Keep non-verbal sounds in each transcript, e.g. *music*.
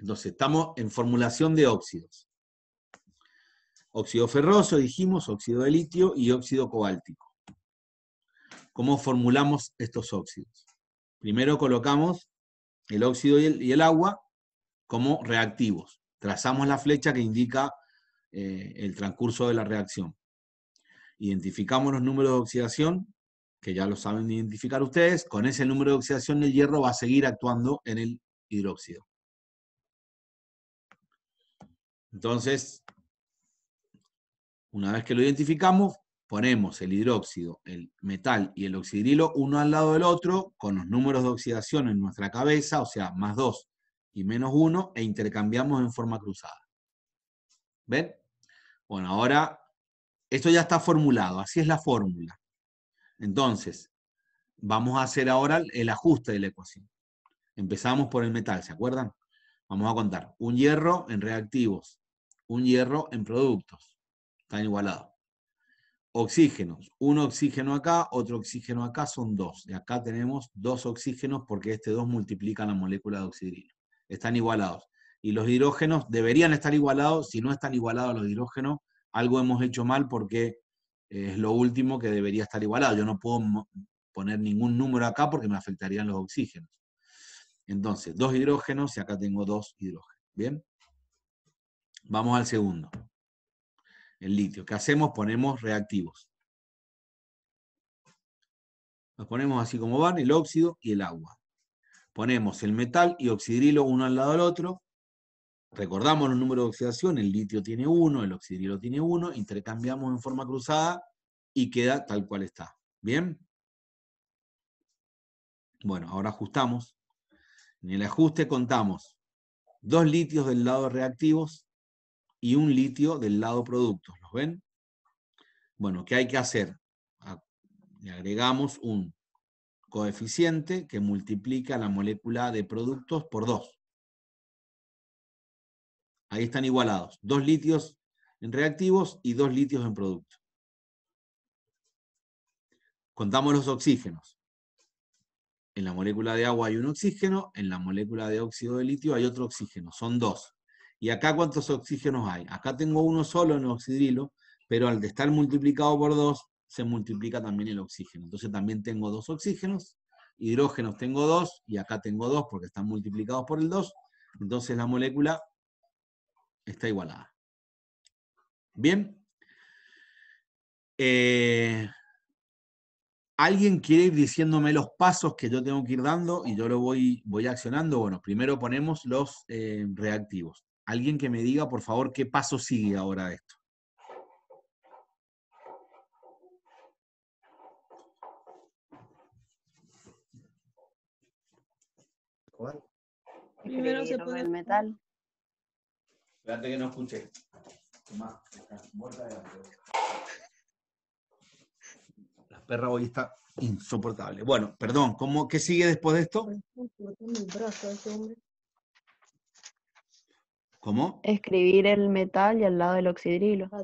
Entonces, estamos en formulación de óxidos. Óxido ferroso, dijimos, óxido de litio y óxido cobáltico. ¿Cómo formulamos estos óxidos? Primero colocamos el óxido y el, agua como reactivos. Trazamos la flecha que indica eh, el transcurso de la reacción. Identificamos los números de oxidación, que ya lo saben identificar ustedes. Con ese número de oxidación el hierro va a seguir actuando en el hidróxido. Entonces, una vez que lo identificamos, ponemos el hidróxido, el metal y el oxidrilo uno al lado del otro con los números de oxidación en nuestra cabeza, o sea, más 2 y menos 1, e intercambiamos en forma cruzada. ¿Ven? Bueno, ahora, esto ya está formulado, así es la fórmula. Entonces, vamos a hacer ahora el ajuste de la ecuación. Empezamos por el metal, ¿se acuerdan? Vamos a contar. Un hierro en reactivos, un hierro en productos. Están igualados. Oxígenos. Un oxígeno acá, otro oxígeno acá, son dos. Y acá tenemos dos oxígenos porque este dos multiplica la molécula de oxígeno. Están igualados. Y los hidrógenos deberían estar igualados. Si no están igualados los hidrógenos, algo hemos hecho mal porque eh, es lo último que debería estar igualado. Yo no puedo poner ningún número acá porque me afectarían los oxígenos. Entonces, dos hidrógenos y acá tengo dos hidrógenos. ¿Bien? Vamos al segundo. El litio. ¿Qué hacemos? Ponemos reactivos. Los ponemos así como van, el óxido y el agua. Ponemos el metal y oxidrilo uno al lado del otro. Recordamos los números de oxidación, el litio tiene uno, el oxidrilo tiene uno, intercambiamos en forma cruzada y queda tal cual está. ¿Bien? Bueno, ahora ajustamos. En el ajuste contamos dos litios del lado reactivos, y un litio del lado productos. ¿Los ven? Bueno, ¿qué hay que hacer? Ah, le agregamos un coeficiente que multiplica la molécula de productos por dos. Ahí están igualados. Dos litios en reactivos y dos litios en productos. Contamos los oxígenos. En la molécula de agua hay un oxígeno, en la molécula de óxido de litio hay otro oxígeno. Son dos. ¿Y acá cuántos oxígenos hay? Acá tengo uno solo en el oxidrilo, pero al estar multiplicado por dos, se multiplica también el oxígeno. Entonces también tengo dos oxígenos, hidrógenos tengo dos, y acá tengo dos porque están multiplicados por el 2, entonces la molécula está igualada. ¿Bien? Eh, ¿Alguien quiere ir diciéndome los pasos que yo tengo que ir dando y yo lo voy, voy accionando? Bueno, primero ponemos los eh, reactivos alguien que me diga, por favor, qué paso sigue ahora de esto. ¿Cuál? Primero se puede... el metal. Espérate que no escuché. La perra hoy está insoportable. Bueno, perdón, ¿cómo, ¿qué sigue después de esto? Pues, ¿Cómo? Escribir el metal y al lado del oxidrilo. Ah.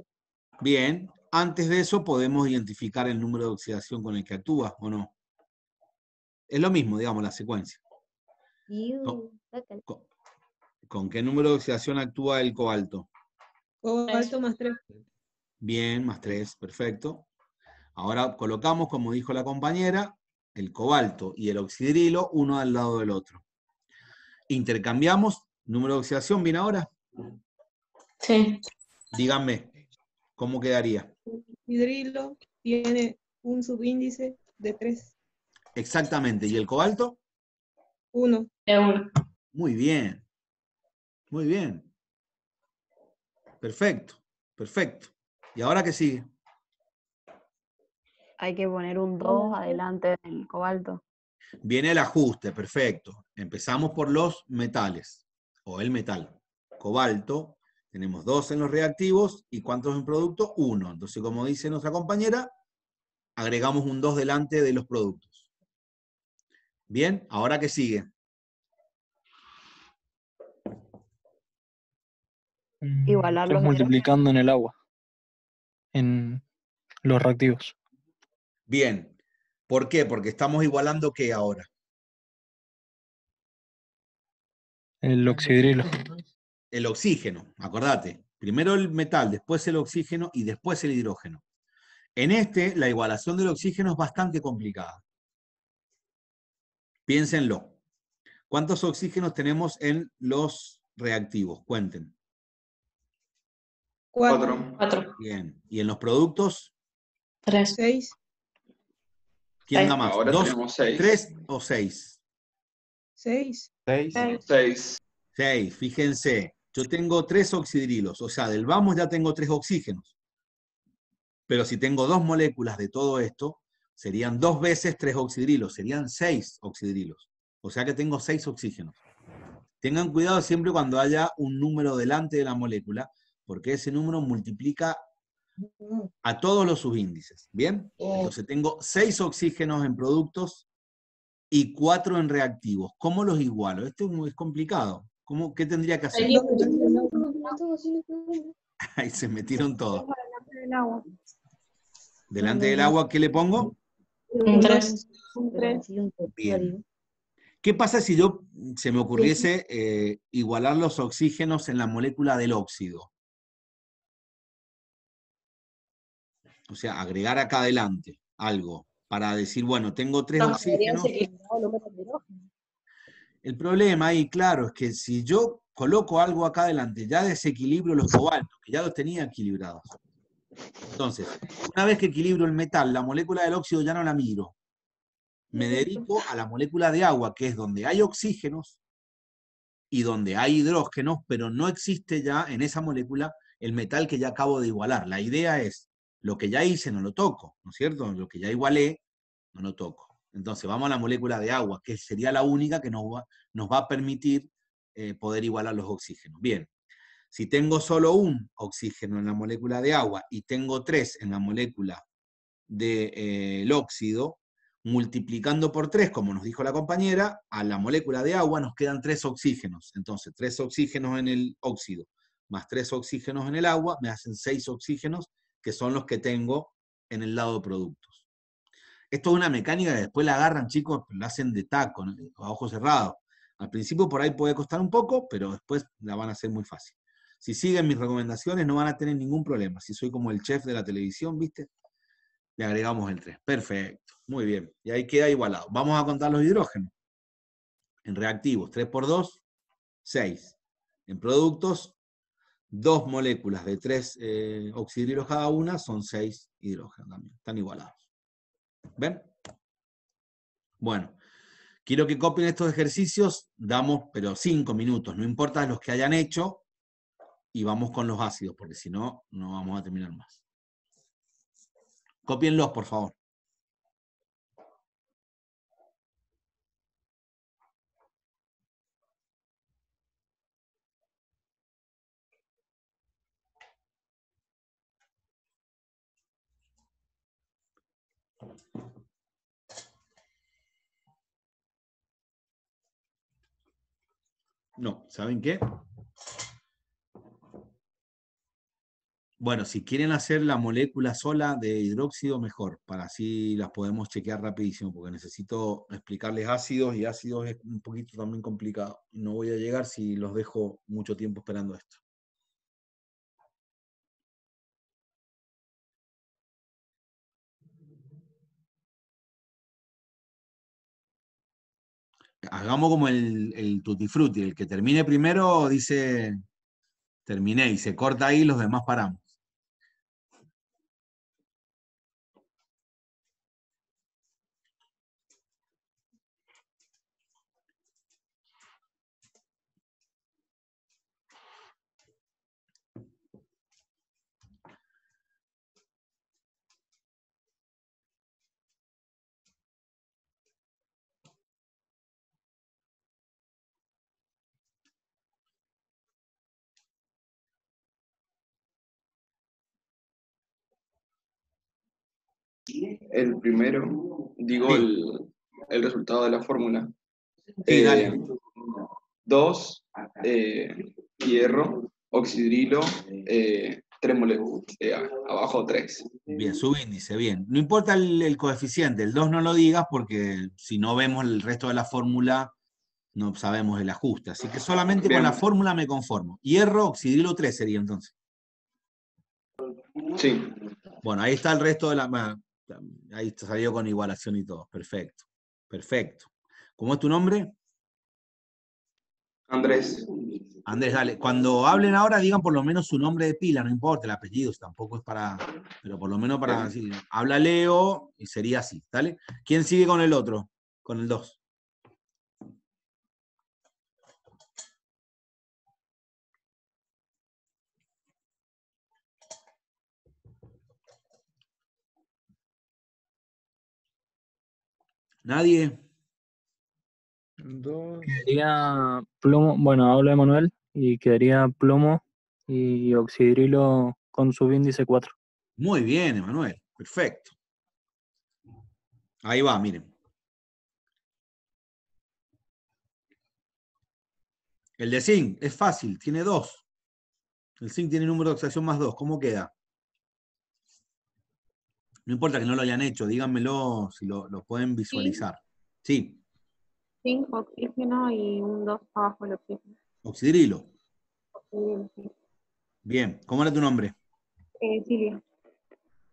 Bien, antes de eso podemos identificar el número de oxidación con el que actúa, ¿o no? Es lo mismo, digamos, la secuencia. ¿Con, con, qué número de oxidación actúa el cobalto? Cobalto más 3. Bien, más 3, perfecto. Ahora colocamos, como dijo la compañera, el cobalto y el oxidrilo uno al lado del otro. Intercambiamos ¿Número de oxidación viene ahora? Sí. Díganme, ¿cómo quedaría? Hidrilo tiene un subíndice de 3. Exactamente. ¿Y el cobalto? 1. 1. Muy bien. Muy bien. Perfecto. Perfecto. ¿Y ahora qué sigue? Hay que poner un 2 adelante del cobalto. Viene el ajuste, perfecto. Empezamos por los metales o el metal. Cobalto, tenemos dos en los reactivos y cuántos en producto, uno. Entonces, como dice nuestra compañera, agregamos un dos delante de los productos. Bien, ahora qué sigue. Igualar los multiplicando en el agua, en los reactivos. Bien, ¿por qué? Porque estamos igualando qué ahora. El El oxígeno, acordate. Primero el metal, después el oxígeno y después el hidrógeno. En este, la igualación del oxígeno es bastante complicada. Piénsenlo. ¿Cuántos oxígenos tenemos en los reactivos? Cuenten. Cuatro. Bien. ¿Y en los productos? Tres. Seis. ¿Quién da más? ¿Dos, seis. ¿Tres o seis? Seis. Seis. Seis. Fíjense, yo tengo tres oxidrilos, o sea, del vamos ya tengo tres oxígenos. Pero si tengo dos moléculas de todo esto, serían dos veces tres oxidrilos, serían seis oxidrilos. O sea que tengo seis oxígenos. Tengan cuidado siempre cuando haya un número delante de la molécula, porque ese número multiplica a todos los subíndices. ¿Bien? Entonces tengo seis oxígenos en productos y cuatro en reactivos. ¿Cómo los igualo? Esto es complicado. ¿Cómo, ¿Qué tendría que hacer? Ahí se metieron todos. Delante del agua, ¿qué le pongo? Un 3. Bien. ¿Qué pasa si yo se me ocurriese eh, igualar los oxígenos en la molécula del óxido? O sea, agregar acá adelante algo para decir, bueno, tengo tres oxígenos. El problema ahí, claro, es que si yo coloco algo acá adelante, ya desequilibro los cobaltos, que ya los tenía equilibrados. Entonces, una vez que equilibro el metal, la molécula del óxido ya no la miro. Me dedico a la molécula de agua, que es donde hay oxígenos y donde hay hidrógenos, pero no existe ya en esa molécula el metal que ya acabo de igualar. La idea es lo que ya hice no lo toco, ¿no es cierto? Lo que ya igualé, no lo toco. Entonces vamos a la molécula de agua, que sería la única que nos va, nos va a permitir eh, poder igualar los oxígenos. Bien, si tengo solo un oxígeno en la molécula de agua y tengo tres en la molécula del eh, óxido, multiplicando por tres, como nos dijo la compañera, a la molécula de agua nos quedan tres oxígenos. Entonces, tres oxígenos en el óxido más tres oxígenos en el agua me hacen seis oxígenos que son los que tengo en el lado de productos. Esto es una mecánica que después la agarran, chicos, pues, la hacen de taco, a ojos cerrados. Al principio por ahí puede costar un poco, pero después la van a hacer muy fácil. Si siguen mis recomendaciones no van a tener ningún problema. Si soy como el chef de la televisión, ¿viste? Le agregamos el 3. Perfecto. Muy bien. Y ahí queda igualado. Vamos a contar los hidrógenos. En reactivos, 3 por 2, 6. En productos, dos moléculas de tres eh, cada una son seis hidrógenos también, están igualados. ¿Ven? Bueno, quiero que copien estos ejercicios, damos pero cinco minutos, no importa los que hayan hecho, y vamos con los ácidos, porque si no, no vamos a terminar más. Copienlos, por favor. No, ¿saben qué? Bueno, si quieren hacer la molécula sola de hidróxido, mejor, para así las podemos chequear rapidísimo, porque necesito explicarles ácidos y ácidos es un poquito también complicado. No voy a llegar si los dejo mucho tiempo esperando esto. hagamos como el, el el que termine primero dice terminé y se corta ahí, los demás paramos. el primero, digo el, resultado de la fórmula. 2, eh, eh, hierro, oxidrilo, eh, tres moléculas, abajo tres. Bien, subíndice, bien. No importa el, coeficiente, el 2 no lo digas porque si no vemos el resto de la fórmula no sabemos el ajuste. Así que solamente con la fórmula me conformo. Hierro, oxidrilo 3 sería entonces. Sí. Bueno, ahí está el resto de la... Ahí está salió con igualación y todo. Perfecto. Perfecto. ¿Cómo es tu nombre? Andrés. Andrés, dale. Cuando hablen ahora, digan por lo menos su nombre de pila, no importa el apellido, tampoco es para. Pero por lo menos para decir, habla Leo y sería así, ¿dale? ¿Quién sigue con el otro? Con el 2. ¿Nadie? Dos. Quedaría plomo, bueno, habla Manuel y quedaría plomo y oxidrilo con su índice 4. Muy bien, Manuel. perfecto. Ahí va, miren. El de zinc es fácil, tiene 2. El zinc tiene número de oxidación más 2. ¿Cómo queda? No importa que no lo hayan hecho, díganmelo si lo, pueden visualizar. Sí. Zinc, oxígeno y un 2 abajo el oxígeno. Oxidrilo. Oxidrilo, sí. Bien, ¿cómo era tu nombre? Eh, Silvia.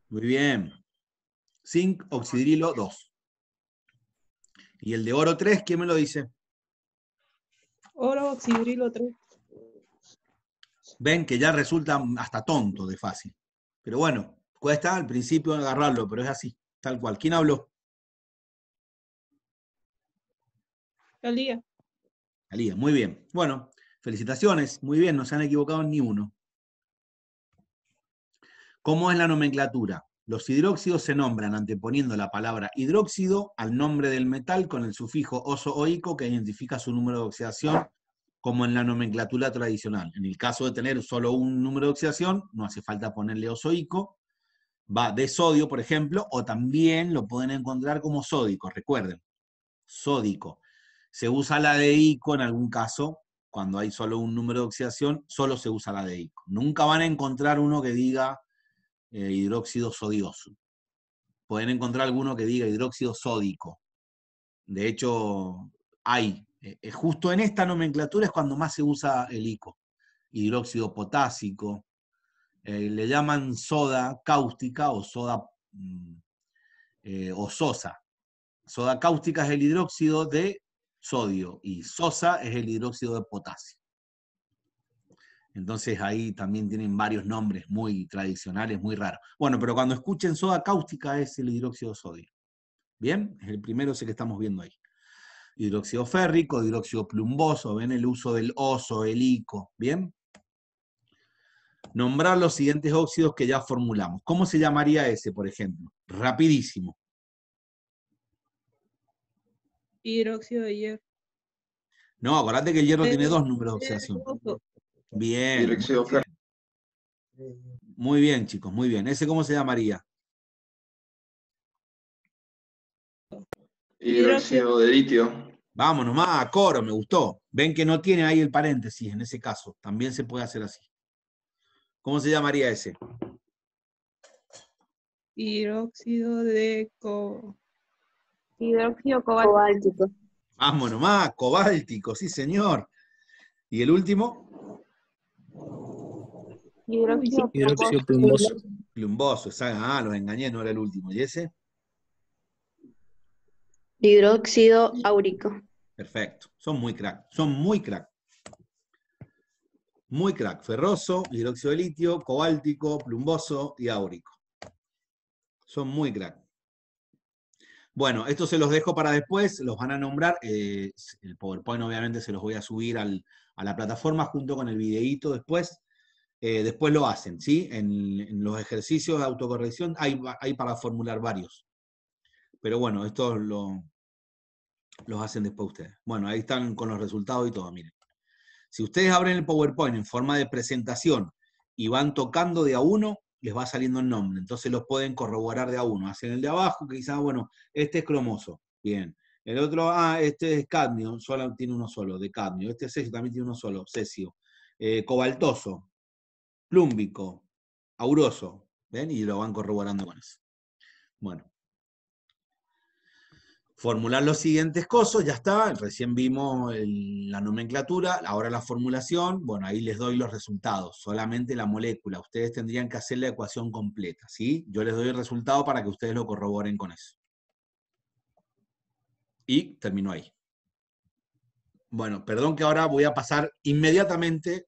Muy bien. Zinc, oxidrilo 2. Y el de oro 3, ¿quién me lo dice? Oro, oxidrilo 3. Ven que ya resulta hasta tonto de fácil. Pero bueno, Cuesta al principio agarrarlo, pero es así, tal cual. ¿Quién habló? Alía. Alía, muy bien. Bueno, felicitaciones, muy bien, no se han equivocado ni uno. ¿Cómo es la nomenclatura? Los hidróxidos se nombran anteponiendo la palabra hidróxido al nombre del metal con el sufijo oso que identifica su número de oxidación como en la nomenclatura tradicional. En el caso de tener solo un número de oxidación, no hace falta ponerle osoico, va de sodio, por ejemplo, o también lo pueden encontrar como sódico, recuerden, sódico. Se usa la de ICO en algún caso, cuando hay solo un número de oxidación, solo se usa la de ICO. Nunca van a encontrar uno que diga eh, hidróxido sodioso. Pueden encontrar alguno que diga hidróxido sódico. De hecho, hay. Eh, eh, justo en esta nomenclatura es cuando más se usa el ICO. Hidróxido potásico, eh, le llaman soda cáustica o soda mm, eh, o sosa. Soda cáustica es el hidróxido de sodio y sosa es el hidróxido de potasio. Entonces ahí también tienen varios nombres muy tradicionales, muy raros. Bueno, pero cuando escuchen soda cáustica es el hidróxido de sodio. Bien, es el primero ese que estamos viendo ahí. Hidróxido férrico, hidróxido plumboso, ven el uso del oso, el ico, ¿bien? nombrar los siguientes óxidos que ya formulamos. ¿Cómo se llamaría ese, por ejemplo? Rapidísimo. Hidróxido de hierro. No, acuérdate que el hierro eh, tiene dos números de eh, oxidación. Bien. muy bien. chicos, muy bien. ¿Ese cómo se llamaría? Hidróxido de litio. Vamos nomás, coro, me gustó. Ven que no tiene ahí el paréntesis en ese caso. También se puede hacer así. ¿Cómo se llamaría ese? Hidróxido de co... Hidróxido cobáltico. Vamos más! cobáltico, sí señor. ¿Y el último? Hidróxido, Hidróxido plumboso. Plumboso, Ah, los engañé, no era el último. ¿Y ese? Hidróxido áurico. Perfecto. Son muy crack. Son muy crack muy crack, ferroso, hidróxido de litio, cobáltico, plumboso y áurico. Son muy crack. Bueno, esto se los dejo para después, los van a nombrar. Eh, el PowerPoint obviamente se los voy a subir a la plataforma junto con el videíto después. Eh, después lo hacen, ¿sí? En, los ejercicios de autocorrección hay, para formular varios. Pero bueno, estos lo, los hacen después ustedes. Bueno, ahí están con los resultados y todo, miren. Si ustedes abren el PowerPoint en forma de presentación y van tocando de a uno, les va saliendo el nombre. Entonces los pueden corroborar de a uno. Hacen el de abajo, quizás, bueno, este es cromoso. Bien. El otro, ah, este es cadmio, solo tiene uno solo, de cadmio. Este es cesio, también tiene uno solo, cesio. Eh, cobaltoso, plúmbico, auroso. ¿Ven? Y lo van corroborando con eso. Bueno formular los siguientes cosas, ya está, recién vimos la nomenclatura, ahora la formulación, bueno, ahí les doy los resultados, solamente la molécula, ustedes tendrían que hacer la ecuación completa, ¿sí? Yo les doy el resultado para que ustedes lo corroboren con eso. Y termino ahí. Bueno, perdón que ahora voy a pasar inmediatamente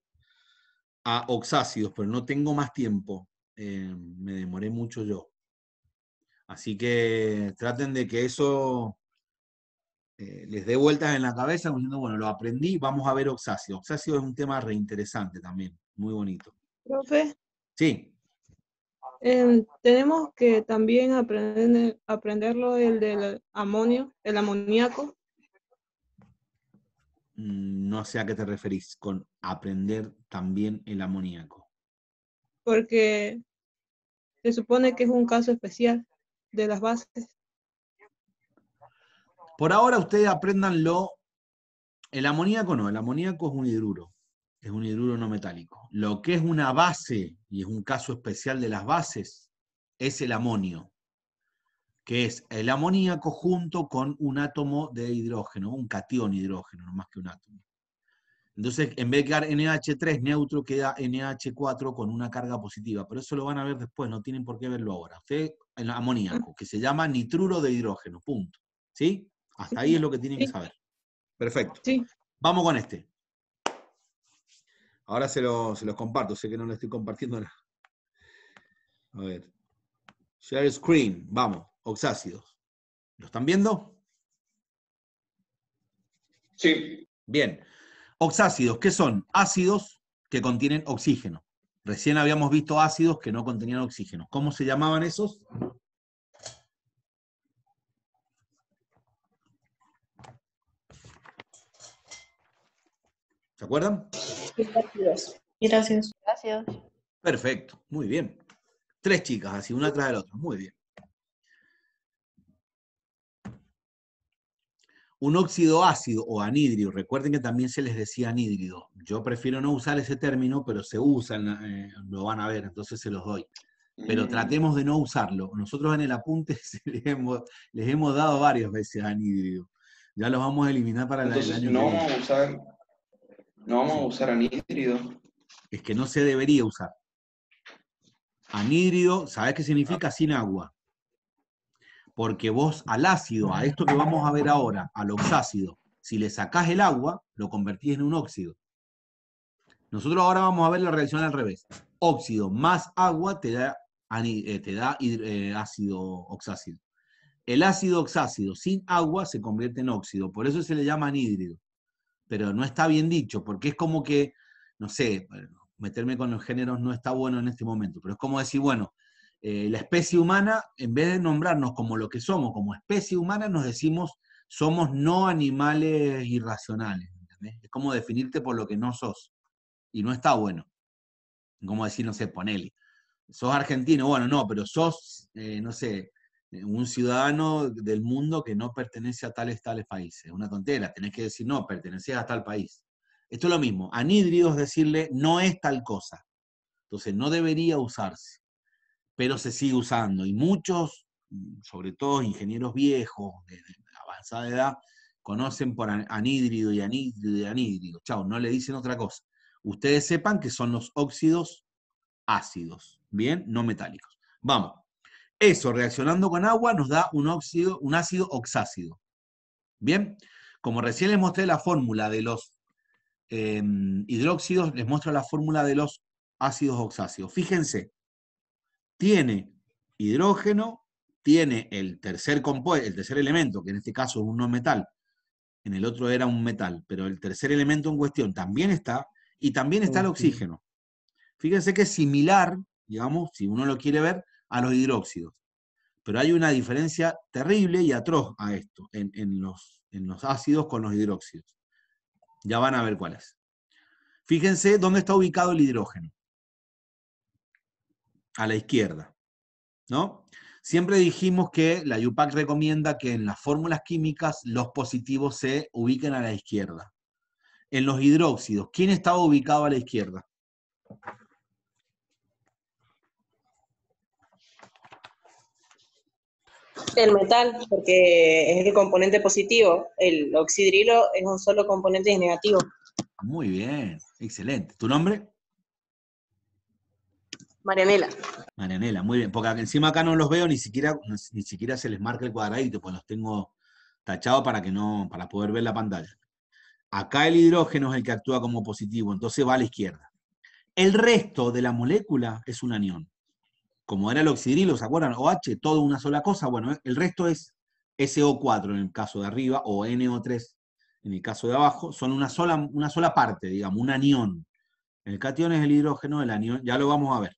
a oxácidos, pero no tengo más tiempo, eh, me demoré mucho yo. Así que traten de que eso eh, les dé vueltas en la cabeza diciendo, bueno, lo aprendí, vamos a ver Oxacio. Oxacio es un tema reinteresante también, muy bonito. Profe. Sí. Em, tenemos que también aprender, aprenderlo el del amonio, el amoníaco. Mm, no sé a qué te referís con aprender también el amoníaco. Porque se supone que es un caso especial de las bases. Por ahora ustedes apréndanlo. El amoníaco no, el amoníaco es un hidruro, es un hidruro no metálico. Lo que es una base, y es un caso especial de las bases, es el amonio, que es el amoníaco junto con un átomo de hidrógeno, un catión hidrógeno, no más que un átomo. Entonces, en vez de quedar NH3 neutro, queda NH4 con una carga positiva. Pero eso lo van a ver después, no tienen por qué verlo ahora. Usted, el amoníaco, que se llama nitruro de hidrógeno, punto. ¿Sí? Hasta ahí es lo que tienen que saber. Perfecto. Vamos con este. Ahora se, los comparto, sé que no lo estoy compartiendo. A ver. Share screen, vamos, oxácidos. ¿Lo están viendo? Sí. Bien. Oxácidos, ¿qué son? Ácidos que contienen oxígeno. Recién habíamos visto ácidos que no contenían oxígeno. ¿Cómo se llamaban esos? ¿Se acuerdan? Gracias. Gracias. Perfecto, muy bien. Tres chicas, así una tras la otra, muy bien. Un óxido ácido o anhídrido recuerden que también se les decía anhídrido Yo prefiero no usar ese término, pero se usa, eh, lo van a ver, entonces se los doy. Pero mm. tratemos de no usarlo. Nosotros en el apunte *laughs* les hemos, dado varias veces anhídrido Ya los vamos a eliminar para el año no usar no vamos a usar anhídrido. Es que no se debería usar. Anhídrido, ¿sabes qué significa? Sin agua. Porque vos al ácido, a esto que vamos a ver ahora, al oxácido, si le sacás el agua, lo convertís en un óxido. Nosotros ahora vamos a ver la reacción al revés. Óxido más agua te da, eh, te da eh, ácido oxácido. El ácido oxácido sin agua se convierte en óxido, por eso se le llama anhídrido pero no está bien dicho, porque es como que, no sé, meterme con los géneros no está bueno en este momento, pero es como decir, bueno, eh, la especie humana, en vez de nombrarnos como lo que somos, como especie humana, nos decimos somos no animales irracionales. Es como definirte por lo que no sos. Y no está bueno. Como decir, no sé, ponele. Sos argentino, bueno, no, pero sos, eh, no sé, un ciudadano del mundo que no pertenece a tales, tales países. Una tontera, tenés que decir, no, pertenece a tal país. Esto es lo mismo. Anhídrido es decirle, no es tal cosa. Entonces, no debería usarse, pero se sigue usando. Y muchos, sobre todo ingenieros viejos, de, avanzada edad, conocen por anhídrido y anhídrido y anhídrido. Chao, no le dicen otra cosa. Ustedes sepan que son los óxidos ácidos, ¿bien? No metálicos. Vamos. Eso, reaccionando con agua, nos da un, óxido, un ácido oxácido. Bien, como recién les mostré la fórmula de los em, hidróxidos, les muestro la fórmula de los ácidos oxácidos. Fíjense, tiene hidrógeno, tiene el tercer el tercer elemento, que en este caso es un no metal, en el otro era un metal, pero el tercer elemento en cuestión también está, y también está el oxígeno. Fíjense que es similar, digamos, si uno lo quiere ver, a los hidróxidos. Pero hay una diferencia terrible y atroz a esto, en, los, en los ácidos con los hidróxidos. Ya van a ver cuál es. Fíjense dónde está ubicado el hidrógeno. A la izquierda. ¿No? Siempre dijimos que la UPAC recomienda que en las fórmulas químicas los positivos se ubiquen a la izquierda. En los hidróxidos, ¿quién estaba ubicado a la izquierda? El metal, porque es el componente positivo. El oxidrilo es un solo componente negativo. Muy bien, excelente. ¿Tu nombre? Marianela. Marianela, muy bien. Porque encima acá no los veo, ni siquiera, ni siquiera se les marca el cuadradito, pues los tengo tachados para que no, para poder ver la pantalla. Acá el hidrógeno es el que actúa como positivo, entonces va a la izquierda. El resto de la molécula es un anión como era el oxidrilo, ¿se acuerdan? OH, todo una sola cosa. Bueno, el resto es SO4 en el caso de arriba o NO3 en el caso de abajo. Son una sola, una sola parte, digamos, un anión. El cation es el hidrógeno, el anión, ya lo vamos a ver.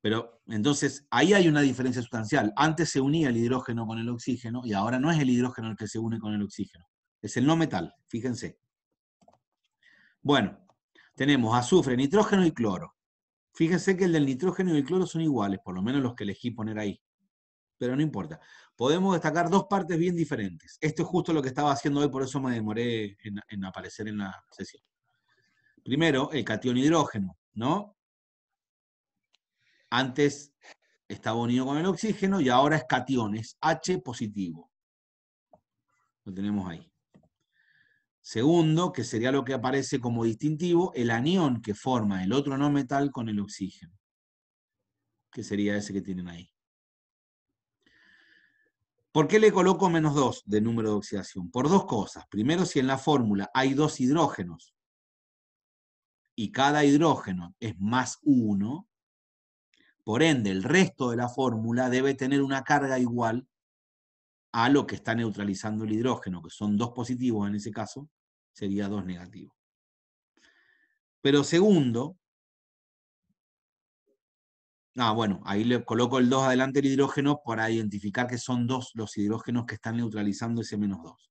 Pero entonces ahí hay una diferencia sustancial. Antes se unía el hidrógeno con el oxígeno y ahora no es el hidrógeno el que se une con el oxígeno. Es el no metal, fíjense. Bueno, tenemos azufre, nitrógeno y cloro. Fíjense que el del nitrógeno y el cloro son iguales, por lo menos los que elegí poner ahí. Pero no importa. Podemos destacar dos partes bien diferentes. Esto es justo lo que estaba haciendo hoy, por eso me demoré en, aparecer en la sesión. Primero, el cation hidrógeno, ¿no? Antes estaba unido con el oxígeno y ahora es cationes H positivo. Lo tenemos ahí. Segundo, que sería lo que aparece como distintivo, el anión que forma el otro no metal con el oxígeno, que sería ese que tienen ahí. ¿Por qué le coloco menos 2 de número de oxidación? Por dos cosas. Primero, si en la fórmula hay dos hidrógenos y cada hidrógeno es más 1, por ende el resto de la fórmula debe tener una carga igual a lo que está neutralizando el hidrógeno, que son dos positivos en ese caso, sería 2 negativo. Pero segundo, ah, bueno, ahí le coloco el 2 adelante del hidrógeno para identificar que son dos los hidrógenos que están neutralizando ese menos 2.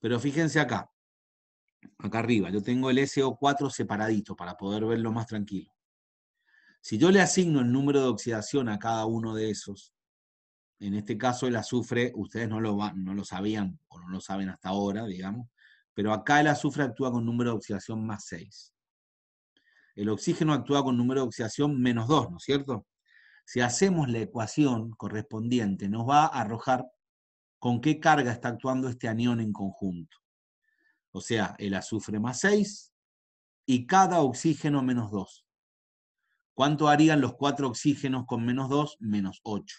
Pero fíjense acá, acá arriba, yo tengo el SO4 separadito para poder verlo más tranquilo. Si yo le asigno el número de oxidación a cada uno de esos, en este caso el azufre, ustedes no lo, no lo sabían o no lo saben hasta ahora, digamos, pero acá el azufre actúa con número de oxidación más 6. El oxígeno actúa con número de oxidación menos 2, ¿no es cierto? Si hacemos la ecuación correspondiente, nos va a arrojar con qué carga está actuando este anión en conjunto. O sea, el azufre más 6 y cada oxígeno menos 2. ¿Cuánto harían los cuatro oxígenos con menos 2? Menos 8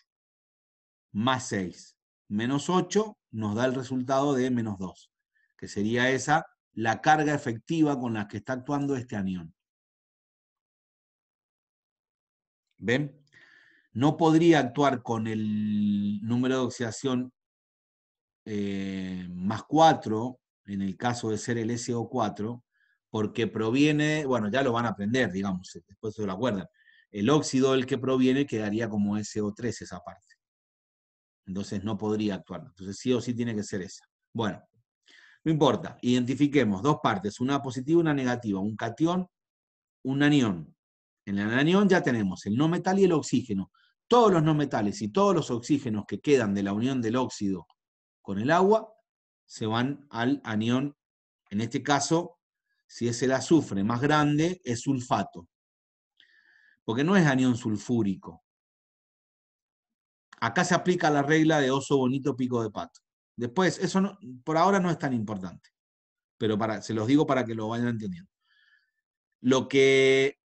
más 6 menos 8 nos da el resultado de menos 2, que sería esa la carga efectiva con la que está actuando este anión. ¿Ven? No podría actuar con el número de oxidación eh, más 4, en el caso de ser el SO4, porque proviene, bueno, ya lo van a aprender, digamos, después se lo acuerdan. El óxido del que proviene quedaría como SO3 esa parte. Entonces no podría actuar. Entonces sí o sí tiene que ser esa. Bueno, no importa. Identifiquemos dos partes, una positiva y una negativa. Un cation, un anión. En el anión ya tenemos el no metal y el oxígeno. Todos los no metales y todos los oxígenos que quedan de la unión del óxido con el agua se van al anión. En este caso, si es el azufre más grande, es sulfato. Porque no es anión sulfúrico, Acá se aplica la regla de oso bonito, pico de pato. Después, eso no, por ahora no es tan importante, pero para, se los digo para que lo vayan entendiendo. Lo que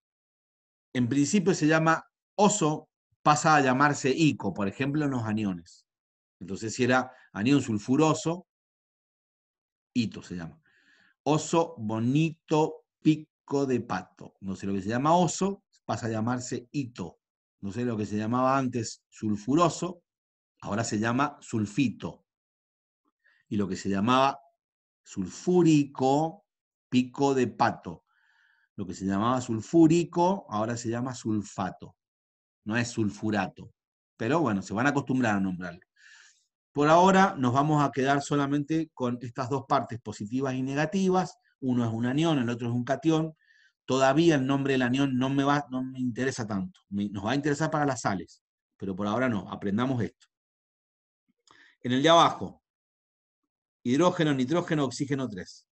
en principio se llama oso pasa a llamarse ico, por ejemplo, en los aniones. Entonces, si era anión sulfuroso, hito se llama. Oso bonito pico de pato. No sé lo que se llama oso, pasa a llamarse hito no lo que se llamaba antes sulfuroso, ahora se llama sulfito. Y lo que se llamaba sulfúrico, pico de pato. Lo que se llamaba sulfúrico, ahora se llama sulfato. No es sulfurato. Pero bueno, se van a acostumbrar a nombrarlo. Por ahora nos vamos a quedar solamente con estas dos partes positivas y negativas. Uno es un anión, el otro es un cation Todavía el nombre del anión no me, va, no me interesa tanto. nos va a interesar para las sales, pero por ahora no. Aprendamos esto. En el de abajo, hidrógeno, nitrógeno, oxígeno 3.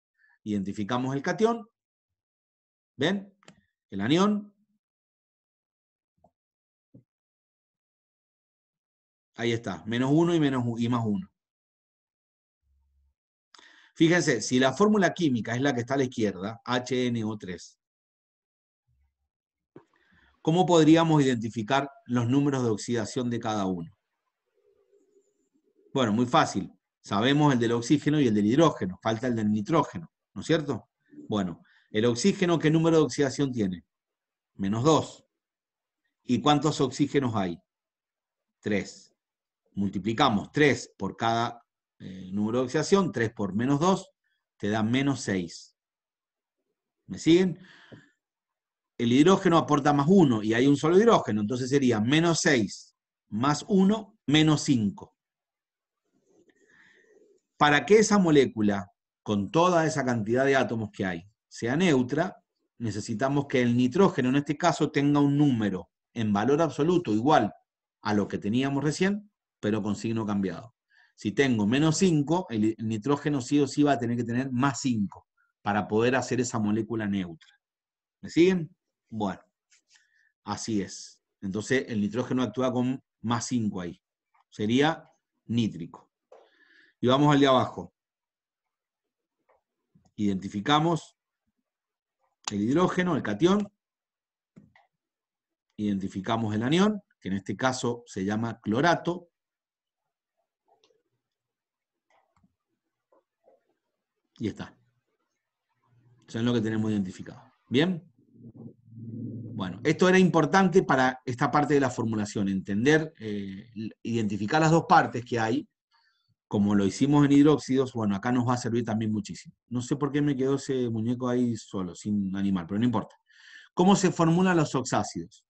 Identificamos el catión. ¿Ven? El anión. Ahí está, menos 1 y, y más 1. Fíjense, si la fórmula química es la que está a la izquierda, HNO3, ¿Cómo podríamos identificar los números de oxidación de cada uno? Bueno, muy fácil. Sabemos el del oxígeno y el del hidrógeno. Falta el del nitrógeno, ¿no es cierto? Bueno, el oxígeno, ¿qué número de oxidación tiene? Menos 2. ¿Y cuántos oxígenos hay? 3. Multiplicamos 3 por cada eh, número de oxidación, 3 por menos 2, te da menos 6. ¿Me siguen? el hidrógeno aporta más 1 y hay un solo hidrógeno, entonces sería menos 6 más 1 menos 5. Para que esa molécula, con toda esa cantidad de átomos que hay, sea neutra, necesitamos que el nitrógeno en este caso tenga un número en valor absoluto igual a lo que teníamos recién, pero con signo cambiado. Si tengo menos 5, el nitrógeno sí o sí va a tener que tener más 5 para poder hacer esa molécula neutra. ¿Me siguen? Bueno, así es. Entonces el nitrógeno actúa con más 5 ahí. Sería nítrico. Y vamos al de abajo. Identificamos el hidrógeno, el catión. Identificamos el anión, que en este caso se llama clorato. Y está. Eso es lo que tenemos identificado. ¿Bien? Bueno, esto era importante para esta parte de la formulación, entender, eh, identificar las dos partes que hay, como lo hicimos en hidróxidos, bueno, acá nos va a servir también muchísimo. No sé por qué me quedó ese muñeco ahí solo, sin animal, pero no importa. ¿Cómo se formulan los oxácidos?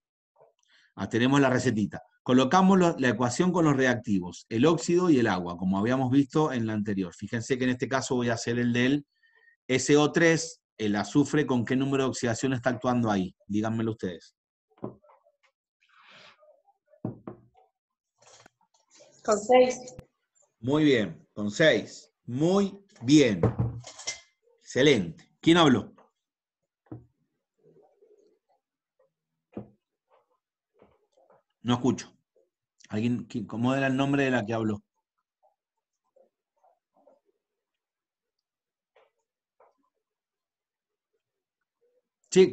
Ah, tenemos la recetita. Colocamos la ecuación con los reactivos, el óxido y el agua, como habíamos visto en la anterior. Fíjense que en este caso voy a hacer el del SO3 el azufre, ¿con qué número de oxidación está actuando ahí? Díganmelo ustedes. Con seis. Muy bien, con seis. Muy bien. Excelente. ¿Quién habló? No escucho. ¿Alguien, ¿Cómo era el nombre de la que habló?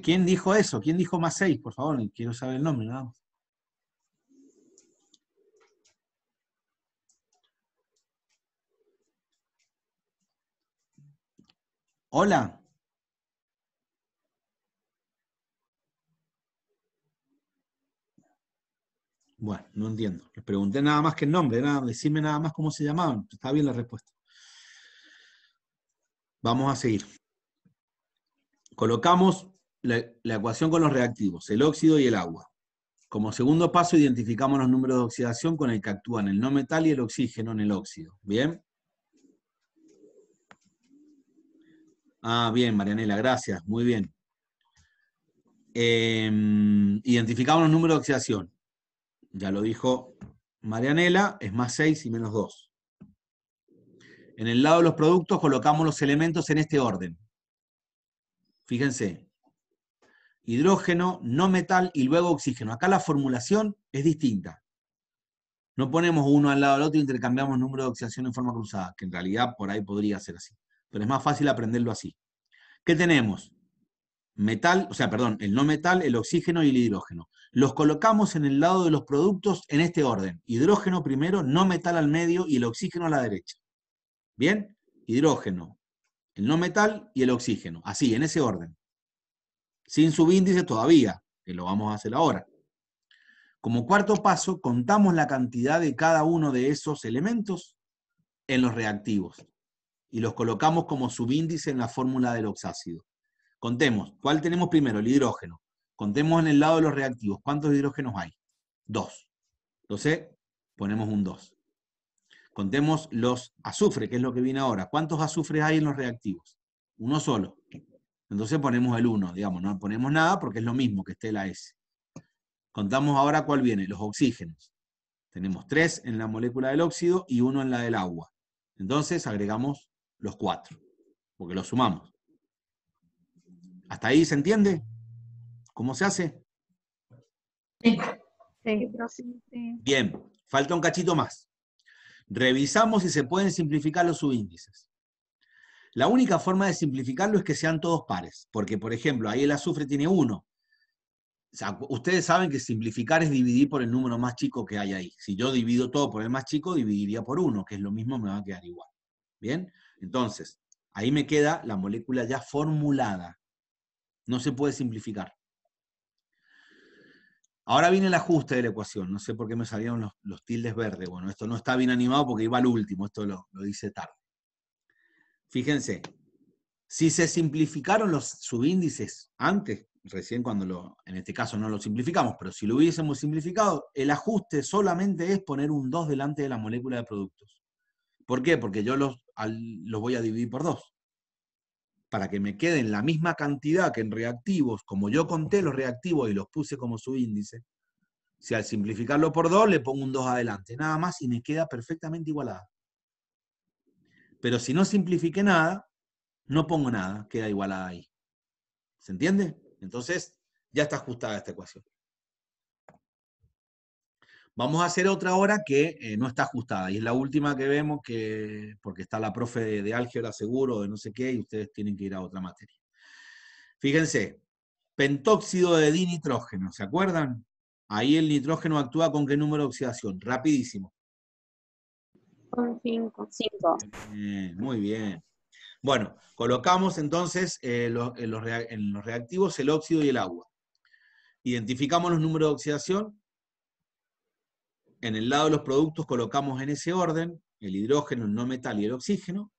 ¿quién dijo eso? ¿Quién dijo más seis? Por favor, quiero saber el nombre, nada Hola. Bueno, no entiendo. Les pregunté nada más que el nombre, nada, decirme nada más cómo se llamaban. Está bien la respuesta. Vamos a seguir. Colocamos la, ecuación con los reactivos, el óxido y el agua. Como segundo paso, identificamos los números de oxidación con el que actúan el no metal y el oxígeno en el óxido. ¿Bien? Ah, bien, Marianela, gracias. Muy bien. Em, identificamos los números de oxidación. Ya lo dijo Marianela, es más 6 y menos 2. En el lado de los productos colocamos los elementos en este orden. Fíjense, hidrógeno, no metal y luego oxígeno. Acá la formulación es distinta. No ponemos uno al lado del otro y intercambiamos número de oxidación en forma cruzada, que en realidad por ahí podría ser así. Pero es más fácil aprenderlo así. ¿Qué tenemos? Metal, o sea, perdón, el no metal, el oxígeno y el hidrógeno. Los colocamos en el lado de los productos en este orden. Hidrógeno primero, no metal al medio y el oxígeno a la derecha. ¿Bien? Hidrógeno, el no metal y el oxígeno. Así, en ese orden sin subíndice todavía, que lo vamos a hacer ahora. Como cuarto paso, contamos la cantidad de cada uno de esos elementos en los reactivos y los colocamos como subíndice en la fórmula del oxácido. Contemos, ¿cuál tenemos primero? El hidrógeno. Contemos en el lado de los reactivos, ¿cuántos hidrógenos hay? Dos. Entonces, ponemos un dos. Contemos los azufre, que es lo que viene ahora. ¿Cuántos azufres hay en los reactivos? Uno solo. Entonces ponemos el 1, digamos, no ponemos nada porque es lo mismo que esté la S. Contamos ahora cuál viene, los oxígenos. Tenemos 3 en la molécula del óxido y 1 en la del agua. Entonces agregamos los 4, porque los sumamos. ¿Hasta ahí se entiende? ¿Cómo se hace? Sí. Bien, falta un cachito más. Revisamos si se pueden simplificar los subíndices. La única forma de simplificarlo es que sean todos pares, porque por ejemplo, ahí el azufre tiene uno. ustedes saben que simplificar es dividir por el número más chico que hay ahí. Si yo divido todo por el más chico, dividiría por uno, que es lo mismo, me va a quedar igual. ¿Bien? Entonces, ahí me queda la molécula ya formulada. No se puede simplificar. Ahora viene el ajuste de la ecuación. No sé por qué me salieron los, tildes verdes. Bueno, esto no está bien animado porque iba al último, esto lo, lo hice tarde. Fíjense, si se simplificaron los subíndices antes, recién cuando en este caso no lo simplificamos, pero si lo hubiésemos simplificado, el ajuste solamente es poner un 2 delante de la molécula de productos. ¿Por qué? Porque yo los, los voy a dividir por 2. Para que me queden la misma cantidad que en reactivos, como yo conté los reactivos y los puse como subíndice, si al simplificarlo por 2 le pongo un 2 adelante, nada más y me queda perfectamente igualada. Pero si no simplifique nada, no pongo nada, queda igualada ahí. ¿Se entiende? Entonces, ya está ajustada esta ecuación. Vamos a hacer otra ahora que eh, no está ajustada y es la última que vemos que, porque está la profe de, de álgebra seguro, de no sé qué, y ustedes tienen que ir a otra materia. Fíjense, pentóxido de dinitrógeno, ¿se acuerdan? Ahí el nitrógeno actúa con qué número de oxidación? Rapidísimo muy bien. Bueno, colocamos entonces eh, eh, en, los reactivos el óxido y el agua. Identificamos los números de oxidación. En el lado de los productos colocamos en ese orden el hidrógeno, el no metal y el oxígeno.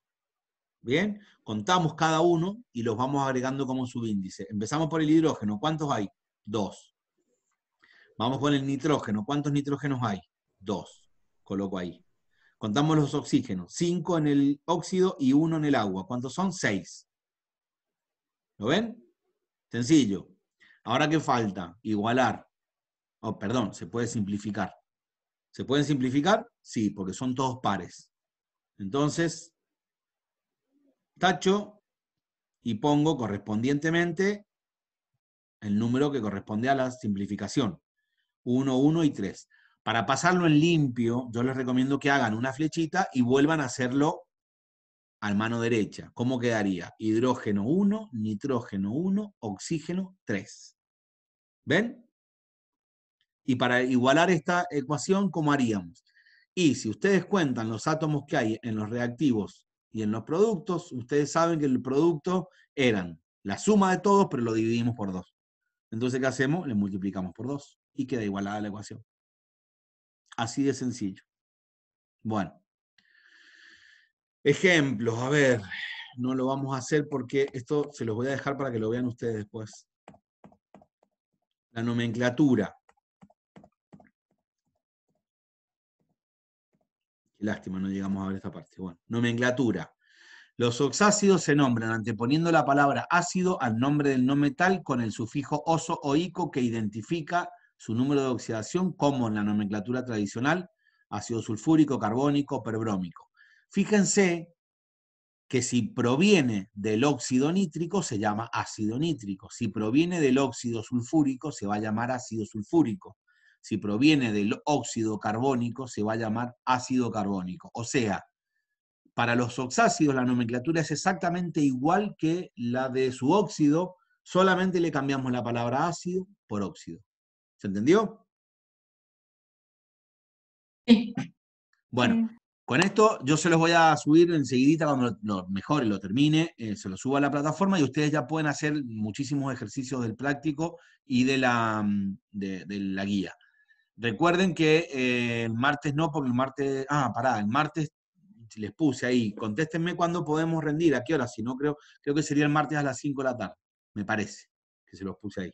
Bien, contamos cada uno y los vamos agregando como subíndice. Empezamos por el hidrógeno. ¿Cuántos hay? Dos. Vamos con el nitrógeno. ¿Cuántos nitrógenos hay? Dos. Coloco ahí. Contamos los oxígenos, 5 en el óxido y uno en el agua. ¿Cuántos son? 6. ¿Lo ven? Sencillo. Ahora, ¿qué falta? Igualar. Oh, perdón, se puede simplificar. ¿Se pueden simplificar? Sí, porque son todos pares. Entonces, tacho y pongo correspondientemente el número que corresponde a la simplificación. 1, 1 y 3. Para pasarlo en limpio, yo les recomiendo que hagan una flechita y vuelvan a hacerlo al mano derecha. ¿Cómo quedaría? Hidrógeno 1, nitrógeno 1, oxígeno 3. ¿Ven? Y para igualar esta ecuación, ¿cómo haríamos? Y si ustedes cuentan los átomos que hay en los reactivos y en los productos, ustedes saben que el producto eran la suma de todos, pero lo dividimos por 2. Entonces, ¿qué hacemos? Le multiplicamos por 2 y queda igualada la ecuación. Así de sencillo. Bueno. Ejemplos, a ver, no lo vamos a hacer porque esto se los voy a dejar para que lo vean ustedes después. La nomenclatura. Qué lástima, no llegamos a ver esta parte. Bueno, nomenclatura. Los oxácidos se nombran anteponiendo la palabra ácido al nombre del no metal con el sufijo oso o ico que identifica su número de oxidación como en la nomenclatura tradicional, ácido sulfúrico, carbónico, perbrómico. Fíjense que si proviene del óxido nítrico se llama ácido nítrico, si proviene del óxido sulfúrico se va a llamar ácido sulfúrico, si proviene del óxido carbónico se va a llamar ácido carbónico. O sea, para los oxácidos la nomenclatura es exactamente igual que la de su óxido, solamente le cambiamos la palabra ácido por óxido. ¿Se entendió? Sí. Bueno, con esto yo se los voy a subir enseguidita cuando lo, mejor y lo termine, eh, se lo subo a la plataforma y ustedes ya pueden hacer muchísimos ejercicios del práctico y de la, mm, de, la guía. Recuerden que eh, el martes no, porque el martes, ah, pará, el martes les puse ahí, contéstenme cuándo podemos rendir, a qué hora, si no creo, creo que sería el martes a las 5 de la tarde, me parece, que se los puse ahí.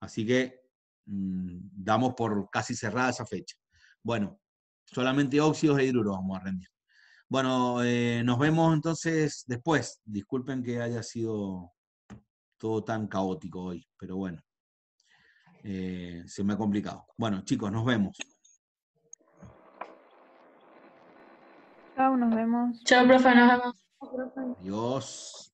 Así que Mm, damos por casi cerrada esa fecha. Bueno, solamente óxidos e hidruros vamos a rendir. Bueno, eh, nos vemos entonces después. Disculpen que haya sido todo tan caótico hoy, pero bueno, eh, se me ha complicado. Bueno, chicos, nos vemos. Chao, nos vemos. Chao, profe, nos vemos. Adiós.